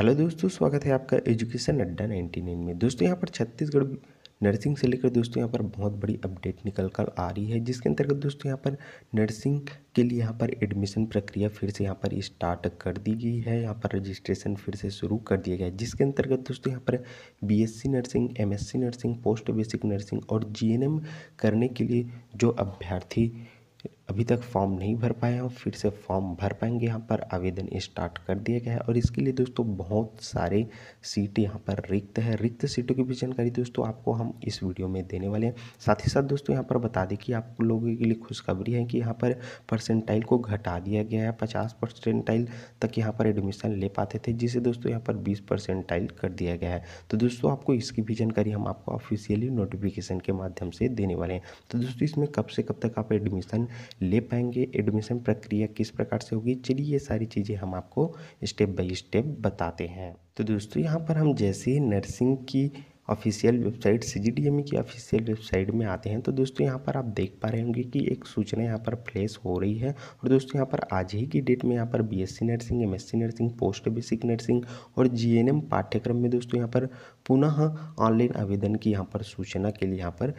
hello दोस्तों स्वागत है आपका एजुकेशन अड्डा नाइन्टी नाइन में दोस्तों यहाँ पर छत्तीसगढ़ नर्सिंग से लेकर दोस्तों यहाँ पर बहुत बड़ी अपडेट निकल कर आ रही है जिसके अंतर्गत दोस्तों यहाँ पर नर्सिंग के लिए यहाँ पर एडमिशन प्रक्रिया फिर से यहाँ पर स्टार्ट कर दी गई है यहाँ पर रजिस्ट्रेशन फिर से शुरू कर दिया गया है जिसके अंतर्गत दोस्तों यहाँ पर B nursing M nursing post basic nursing और जी करने के लिए जो अभ्यर्थी अभी तक फॉर्म नहीं भर पाए हैं फिर से फॉर्म भर पाएंगे यहाँ पर आवेदन स्टार्ट कर दिया गया है और इसके लिए दोस्तों बहुत सारे सीट यहाँ पर रिक्त है रिक्त सीटों की भी जानकारी दोस्तों आपको हम इस वीडियो में देने वाले हैं साथ ही साथ दोस्तों यहाँ पर बता दें कि आप लोगों के लिए खुशखबरी है कि यहाँ पर परसेंटाइल को घटा दिया गया है पचास परसेंटाइल तक यहाँ पर एडमिशन ले पाते थे जिसे दोस्तों यहाँ पर बीस परसेंटाइल कर दिया गया है तो दोस्तों आपको इसकी भी जानकारी हम आपको ऑफिशियली नोटिफिकेशन के माध्यम से देने वाले हैं तो दोस्तों इसमें कब से कब तक आप एडमिशन ले पाएंगे एडमिशन प्रक्रिया किस प्रकार से होगी चलिए ये सारी चीज़ें हम आपको स्टेप बाय स्टेप बताते हैं तो दोस्तों यहाँ पर हम जैसे नर्सिंग की official website C G D M की ऑफिशियल वेबसाइट में आते हैं तो दोस्तों यहाँ पर आप देख पा रहे होंगे कि एक सूचना यहाँ पर फ्लेश हो रही है और दोस्तों यहाँ पर आज ही की डेट में यहाँ पर B S C nursing M S C nursing post basic nursing और जी एन एम पाठ्यक्रम में दोस्तों यहाँ पर पुनः ऑनलाइन आवेदन की यहाँ पर सूचना के लिए यहाँ पर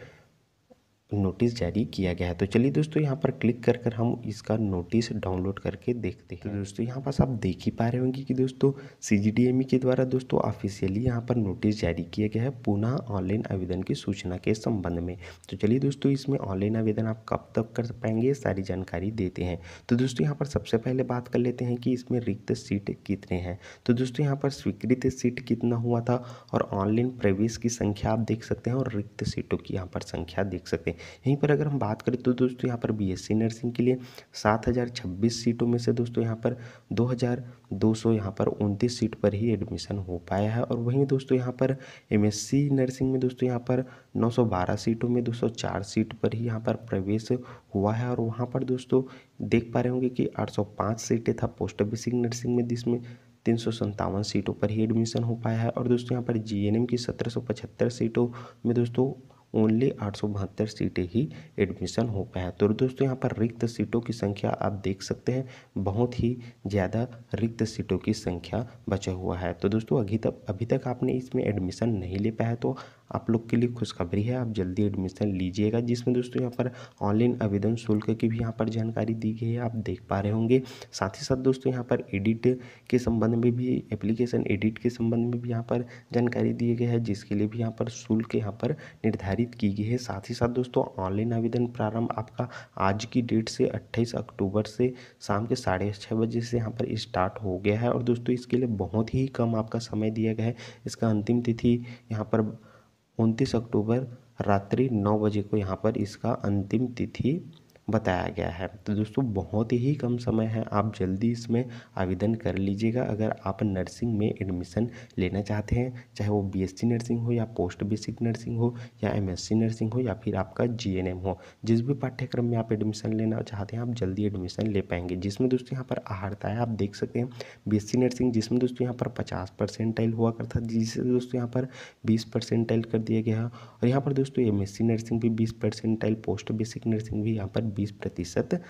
नोटिस जारी किया गया है तो चलिए दोस्तों यहाँ पर क्लिक कर कर हम इसका नोटिस डाउनलोड करके देखते हैं तो दोस्तों यहाँ पास आप देख ही पा रहे होंगे कि दोस्तों सी e के द्वारा दोस्तों ऑफिशियली यहाँ पर नोटिस जारी किया गया है पुनः ऑनलाइन आवेदन की सूचना के संबंध में तो चलिए दोस्तों इसमें ऑनलाइन आवेदन आप कब तक कर पाएंगे सारी जानकारी देते हैं तो दोस्तों यहाँ पर सबसे पहले बात कर लेते हैं कि इसमें रिक्त सीट कितने हैं तो दोस्तों यहाँ पर स्वीकृत सीट कितना हुआ था और ऑनलाइन प्रवेश की संख्या आप देख सकते हैं और रिक्त सीटों की यहाँ पर संख्या देख सकते हैं यहीं पर अगर हम बात करें तो दोस्तों यहाँ पर बीएससी नर्सिंग के लिए सात हज़ार छब्बीस सीटों में से दोस्तों यहाँ पर दो हज़ार दो सौ यहाँ पर उनतीस सीट पर ही एडमिशन हो पाया है और वहीं दोस्तों यहाँ पर एमएससी नर्सिंग में दोस्तों यहाँ पर नौ सौ बारह सीटों में दो सौ चार सीट पर ही यहाँ पर प्रवेश हुआ है और वहाँ पर दोस्तों देख पा रहे होंगे कि आठ सौ पाँच सीटें था पोस्ट बेसिक नर्सिंग में जिसमें तीन सौ सत्तावन सीटों पर ही एडमिशन हो पाया है और दोस्तों यहाँ पर जीएनएम की सत्रह सौ पचहत्तर सीटों में दोस्तों ओनली आठ सीटें ही एडमिशन हो पाया तो दोस्तों यहाँ पर रिक्त सीटों की संख्या आप देख सकते हैं बहुत ही ज़्यादा रिक्त सीटों की संख्या बचा हुआ है तो दोस्तों अभी तक अभी तक आपने इसमें एडमिशन नहीं ले पाया तो आप लोग के लिए खुशखबरी है आप जल्दी एडमिशन लीजिएगा जिसमें दोस्तों यहाँ पर ऑनलाइन आवेदन शुल्क की भी यहाँ पर जानकारी दी गई है आप देख पा रहे होंगे साथ ही साथ दोस्तों यहाँ पर एडिट के संबंध में भी एप्लीकेशन एडिट के संबंध में भी यहाँ पर जानकारी दी गई है जिसके लिए भी यहाँ पर शुल्क यहाँ पर निर्धारित निर्धारित की गई है साथ ही साथ दोस्तों ऑनलाइन आवेदन प्रारंभ आपका आज की डेट से 28 अक्टूबर से शाम के साढ़े छः बजे से यहाँ पर स्टार्ट हो गया है और दोस्तों इसके लिए बहुत ही कम आपका समय दिया गया है इसका अंतिम तिथि यहाँ पर उनतीस अक्टूबर रात्रि नौ बजे को यहाँ पर इसका अंतिम तिथि बताया गया है तो दोस्तों बहुत ही कम समय है आप जल्दी इसमें आवेदन कर लीजिएगा अगर आप नर्सिंग में एडमिशन लेना चाहते हैं चाहे वो बीएससी नर्सिंग हो या पोस्ट बेसिक नर्सिंग हो या एमएससी नर्सिंग हो या फिर आपका जीएनएम हो जिस भी पाठ्यक्रम में आप एडमिशन लेना चाहते हैं आप जल्दी एडमिशन ले पाएंगे जिसमें दोस्तों यहाँ पर आहारता है आप देख सकते हैं बी नर्सिंग जिसमें दोस्तों यहाँ पर पचास परसेंटाइल हुआ करता जिससे दोस्तों यहाँ पर बीस परसेंटाइल कर दिया गया और यहाँ पर दोस्तों एम नर्सिंग भी बीस परसेंटाइल पोस्ट बेसिक नर्सिंग भी यहाँ पर बीस प्रतिशत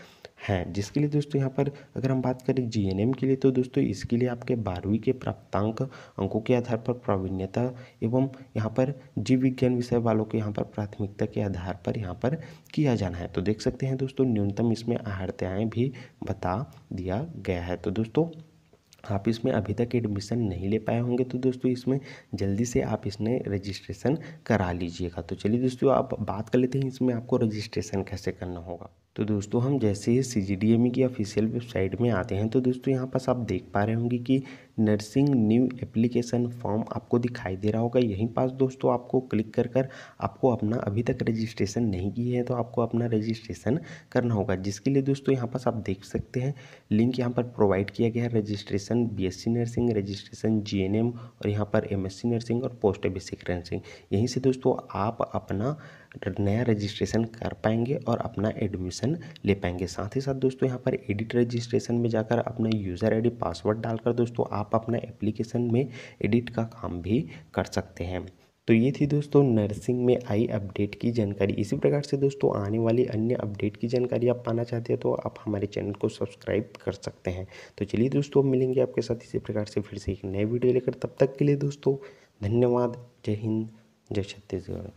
हैं जिसके लिए दोस्तों यहाँ पर अगर हम बात करें जीएनएम के लिए तो दोस्तों इसके लिए आपके बारहवीं के प्राप्तांक अंकों के आधार पर प्रावीण्यता एवं यहाँ पर जीव विज्ञान विषय वालों के यहाँ पर प्राथमिकता के आधार पर यहाँ पर किया जाना है तो देख सकते हैं दोस्तों न्यूनतम इसमें आहर्त्याएँ भी बता दिया गया है तो दोस्तों आप इसमें अभी तक एडमिशन नहीं ले पाए होंगे तो दोस्तों इसमें जल्दी से आप इसमें रजिस्ट्रेशन करा लीजिएगा तो चलिए दोस्तों आप बात कर लेते हैं इसमें आपको रजिस्ट्रेशन कैसे करना होगा तो दोस्तों हम जैसे ही सी की ऑफिशियल वेबसाइट में आते हैं तो दोस्तों यहाँ पास आप देख पा रहे होंगे कि नर्सिंग न्यू एप्लीकेशन फॉर्म आपको दिखाई दे रहा होगा यहीं पास दोस्तों आपको क्लिक कर कर आपको अपना अभी तक रजिस्ट्रेशन नहीं किया है तो आपको अपना रजिस्ट्रेशन करना होगा जिसके लिए दोस्तों यहाँ पास आप देख सकते हैं लिंक यहाँ पर प्रोवाइड किया गया है registration B nursing registration G और यहाँ पर एम नर्सिंग और पोस्ट बेसिक नर्सिंग यहीं से दोस्तों आप अपना नया रजिस्ट्रेशन कर पाएंगे और अपना एडमिशन ले पाएंगे साथ ही साथ दोस्तों यहाँ पर एडिट रजिस्ट्रेशन में जाकर अपना यूज़र आईडी पासवर्ड डालकर दोस्तों आप अपना एप्लीकेशन में एडिट का काम भी कर सकते हैं तो ये थी दोस्तों नर्सिंग में आई अपडेट की जानकारी इसी प्रकार से दोस्तों आने वाली अन्य अपडेट की जानकारी आप पाना चाहते हैं तो आप हमारे चैनल को सब्सक्राइब कर सकते हैं तो चलिए दोस्तों मिलेंगे आपके साथ इसी प्रकार से फिर से एक नए वीडियो लेकर तब तक के लिए दोस्तों धन्यवाद जय हिंद जय छत्तीसगढ़